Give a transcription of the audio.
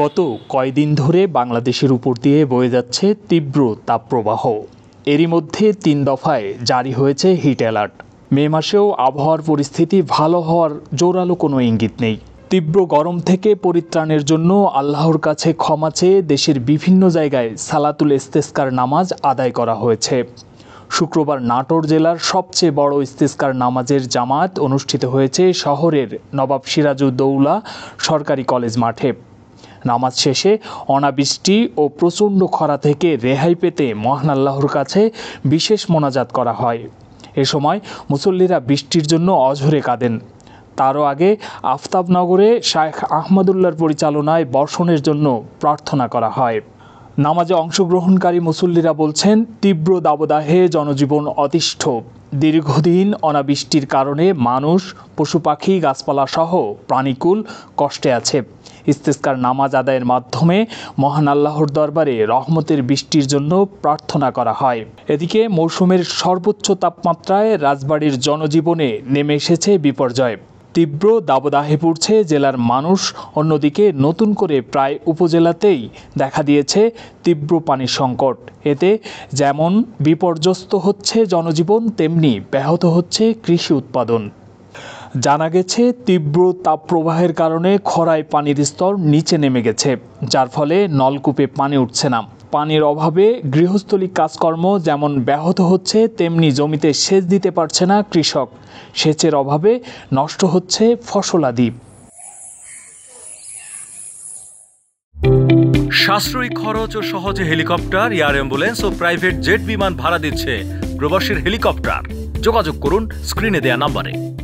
গত কয়দিন ধরে বাংলাদেশের উপর দিয়ে বয়ে যাচ্ছে তীব্র তাপপ্রবাহ এরই মধ্যে তিন দফায় জারি হয়েছে হিট অ্যালার্ট মে মাসেও আবহাওয়ার পরিস্থিতি ভালো হওয়ার জোরালো কোনো ইঙ্গিত নেই তীব্র গরম থেকে পরিত্রাণের জন্য আল্লাহর কাছে ক্ষমা চেয়ে দেশের বিভিন্ন জায়গায় সালাতুল ইস্তেস্কার নামাজ আদায় করা হয়েছে শুক্রবার নাটোর জেলার সবচেয়ে বড় ইস্তেস্কার নামাজের জামাত অনুষ্ঠিত হয়েছে শহরের নবাব সিরাজউদ্দৌলা সরকারি কলেজ মাঠে নামাজ শেষে অনাবৃষ্টি ও প্রচণ্ড খরা থেকে রেহাই পেতে মহান আল্লাহর কাছে বিশেষ মোনাজাত করা হয় এ সময় মুসল্লিরা বৃষ্টির জন্য অঝরে কাঁদেন তারও আগে আফতাবনগরে শায়েখ আহমদুল্লার পরিচালনায় বর্ষণের জন্য প্রার্থনা করা হয় নামাজে অংশগ্রহণকারী মুসল্লিরা বলছেন তীব্র দাবদাহে জনজীবন অতিষ্ঠ দীর্ঘদিন অনাবৃষ্টির কারণে মানুষ পশু পাখি গাছপালা সহ প্রাণীকুল কষ্টে আছে ইস্তেস্কার নামাজ আদায়ের মাধ্যমে মহান আল্লাহর দরবারে রহমতের বৃষ্টির জন্য প্রার্থনা করা হয় এদিকে মৌসুমের সর্বোচ্চ তাপমাত্রায় রাজবাড়ির জনজীবনে নেমে এসেছে বিপর্যয় তীব্র দাবদাহে পড়ছে জেলার মানুষ অন্যদিকে নতুন করে প্রায় উপজেলাতেই দেখা দিয়েছে তীব্র পানির সংকট এতে যেমন বিপর্যস্ত হচ্ছে জনজীবন তেমনি ব্যাহত হচ্ছে কৃষি উৎপাদন জানা গেছে তীব্র তাপপ্রবাহের কারণে খরায় পানির স্তর নিচে নেমে গেছে যার ফলে নলকূপে পানি উঠছে না পানির অভাবে গৃহস্থলী কাজকর্ম যেমন ব্যাহত হচ্ছে তেমনি জমিতে সেচ দিতে পারছে না কৃষক সেচের অভাবে নষ্ট হচ্ছে ফসলাদি সাশ্রয়ী খরচ ও সহজে হেলিকপ্টার এয়ার অ্যাম্বুলেন্স ও প্রাইভেট জেট বিমান ভাড়া দিচ্ছে প্রবাসীর হেলিকপ্টার যোগাযোগ করুন স্ক্রিনে দেয়া নাম্বারে